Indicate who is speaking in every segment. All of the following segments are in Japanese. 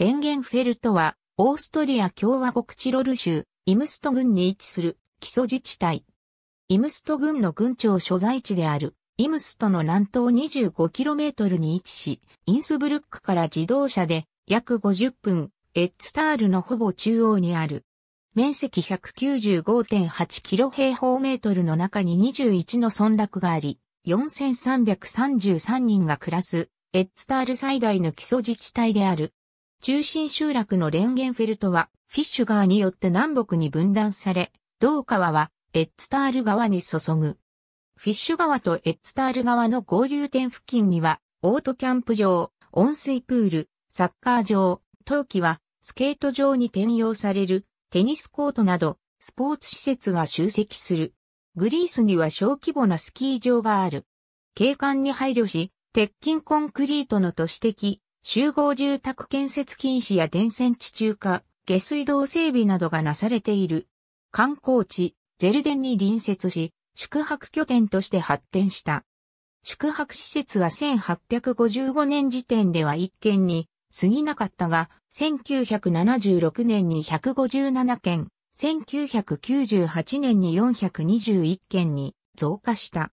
Speaker 1: レンゲンフェルトは、オーストリア共和国チロル州、イムスト郡に位置する基礎自治体。イムスト郡の郡庁所在地である、イムストの南東 25km に位置し、インスブルックから自動車で約50分、エッツタールのほぼ中央にある。面積195.8キロ平方メートルの中に21の村落があり、4333人が暮らす、エッツタール最大の基礎自治体である。中心集落のレンゲンフェルトは、フィッシュ川によって南北に分断され、同川は、エッツタール川に注ぐ。フィッシュ川とエッツタール川の合流点付近には、オートキャンプ場、温水プール、サッカー場、陶器は、スケート場に転用される、テニスコートなど、スポーツ施設が集積する。グリースには小規模なスキー場がある。景観に配慮し、鉄筋コンクリートの都市的、集合住宅建設禁止や電線地中化、下水道整備などがなされている。観光地、ゼルデンに隣接し、宿泊拠点として発展した。宿泊施設は1855年時点では1件に過ぎなかったが、1976年に157件、1998年に421件に増加した。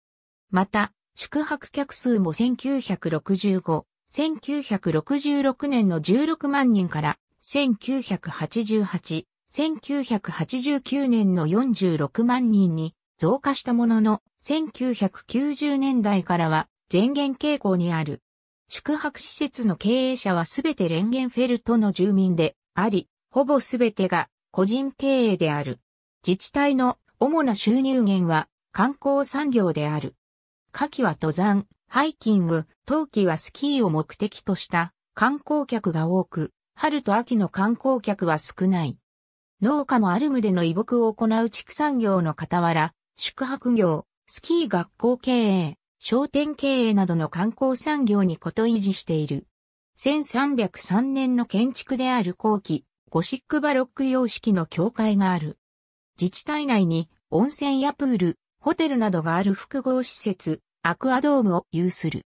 Speaker 1: また、宿泊客数も1965、1966年の16万人から、1988、1989年の46万人に増加したものの、1990年代からは前減傾向にある。宿泊施設の経営者はすべてレンゲンフェルトの住民であり、ほぼすべてが個人経営である。自治体の主な収入源は観光産業である。夏季は登山、ハイキング、冬季はスキーを目的とした観光客が多く、春と秋の観光客は少ない。農家もアルムでの移牧を行う畜産業の傍ら、宿泊業、スキー学校経営、商店経営などの観光産業にこと維持している。1303年の建築である後期、ゴシックバロック様式の教会がある。自治体内に温泉やプール、ホテルなどがある複合施設、アクアドームを有する。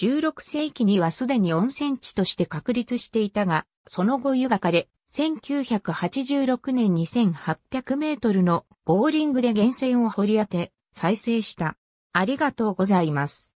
Speaker 1: 16世紀にはすでに温泉地として確立していたが、その後湯が枯れ、1986年2 8 0 0メートルのボーリングで源泉を掘り当て、再生した。ありがとうございます。